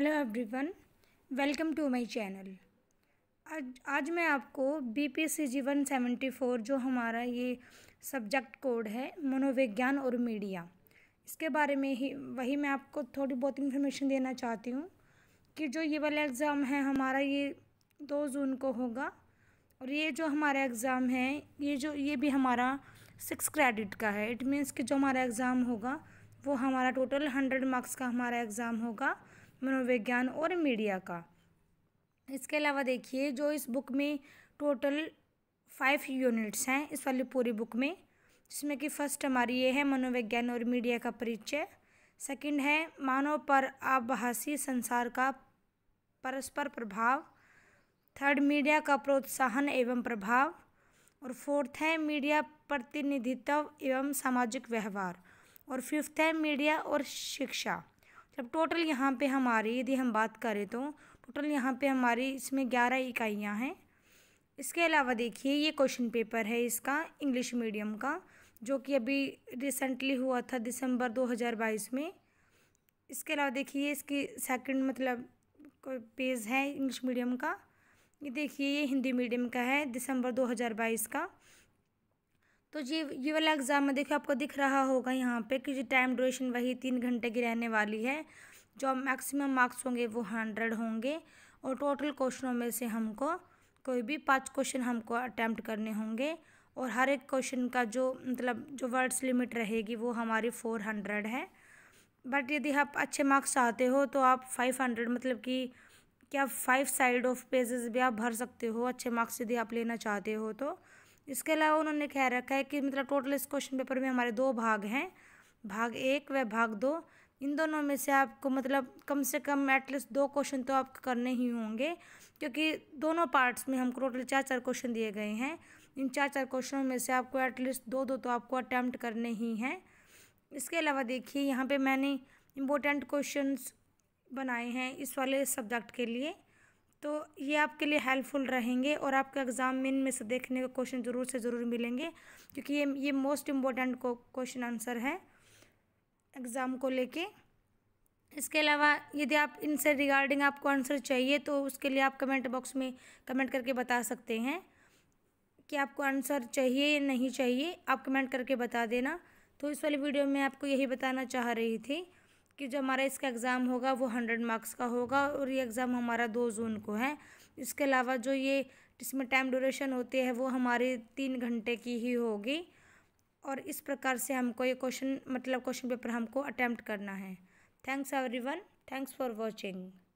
hello everyone welcome to my channel आज आज मैं आपको B P C G one seventy four जो हमारा ये सब्जेक्ट कोड है मनोविज्ञान और मीडिया इसके बारे में ही वही मैं आपको थोड़ी बहुत इन्फॉर्मेशन देना चाहती हूँ कि जो ये वाला एग्ज़ाम है हमारा ये दो जून को होगा और ये जो हमारा एग्ज़ाम है ये जो ये भी हमारा सिक्स क्रेडिट का है इट मीन्स कि जो हमारा एग्ज़ाम होगा वो हमारा टोटल हंड्रेड मार्क्स का हमारा एग्ज़ाम होगा मनोविज्ञान और मीडिया का इसके अलावा देखिए जो इस बुक में टोटल फाइव यूनिट्स हैं इस वाली पूरी बुक में जिसमें कि फर्स्ट हमारी ये है मनोविज्ञान और मीडिया का परिचय सेकंड है मानव पर आभासी संसार का परस्पर प्रभाव थर्ड मीडिया का प्रोत्साहन एवं प्रभाव और फोर्थ है मीडिया प्रतिनिधित्व एवं सामाजिक व्यवहार और फिफ्थ है मीडिया और शिक्षा जब टोटल यहाँ पे हमारी यदि हम बात करें तो टोटल यहाँ पे हमारी इसमें ग्यारह इकाइयाँ हैं इसके अलावा देखिए ये क्वेश्चन पेपर है इसका इंग्लिश मीडियम का जो कि अभी रिसेंटली हुआ था दिसंबर 2022 में इसके अलावा देखिए इसकी सेकंड मतलब कोई पेज है इंग्लिश मीडियम का ये देखिए ये हिंदी मीडियम का है दिसंबर 2022 का तो ये ये वाला एग्ज़ाम में देखो आपको दिख रहा होगा यहाँ पे कि जो टाइम ड्यूरेशन वही तीन घंटे की रहने वाली है जो मैक्सिमम मार्क्स होंगे वो हंड्रेड होंगे और टोटल क्वेश्चनों में से हमको कोई भी पांच क्वेश्चन हमको अटैम्प्ट करने होंगे और हर एक क्वेश्चन का जो मतलब जो वर्ड्स लिमिट रहेगी वो हमारी फोर हंड्रेड है बट यदि आप अच्छे मार्क्स चाहते हो तो आप फाइव हंड्रेड मतलब कि क्या फाइव साइड ऑफ पेजेस भी आप भर सकते हो अच्छे मार्क्स यदि आप लेना चाहते हो तो इसके अलावा उन्होंने कह रखा है कि मतलब टोटल इस क्वेश्चन पेपर में हमारे दो भाग हैं भाग एक व भाग दो इन दोनों में से आपको मतलब कम से कम एटलीस्ट दो क्वेश्चन तो आपको करने ही होंगे क्योंकि दोनों पार्ट्स में हमको टोटल चार चार क्वेश्चन दिए गए हैं इन चार चार क्वेश्चनों में से आपको एटलीस्ट दो दो तो आपको अटैम्प्ट करने ही हैं इसके अलावा देखिए यहाँ पे मैंने इम्पोर्टेंट क्वेश्चंस बनाए हैं इस वाले सब्जेक्ट के लिए तो ये आपके लिए हेल्पफुल रहेंगे और आपके एग्ज़ाम में इनमें से देखने का क्वेश्चन ज़रूर से ज़रूर मिलेंगे क्योंकि ये ये मोस्ट इम्पोर्टेंट क्वेश्चन आंसर है एग्ज़ाम को लेके इसके अलावा यदि आप इनसे रिगार्डिंग आपको आंसर चाहिए तो उसके लिए आप कमेंट बॉक्स में कमेंट करके बता सकते हैं कि आपको आंसर चाहिए या नहीं चाहिए आप कमेंट करके बता देना तो इस वाली वीडियो में आपको यही बताना चाह रही थी कि जो हमारा इसका एग्ज़ाम होगा वो हंड्रेड मार्क्स का होगा और ये एग्ज़ाम हमारा दो जून को है इसके अलावा जो ये इसमें टाइम ड्यूरेशन होती है वो हमारी तीन घंटे की ही होगी और इस प्रकार से हमको ये क्वेश्चन मतलब क्वेश्चन पेपर हमको अटैम्प्ट करना है thanks every thanks for watching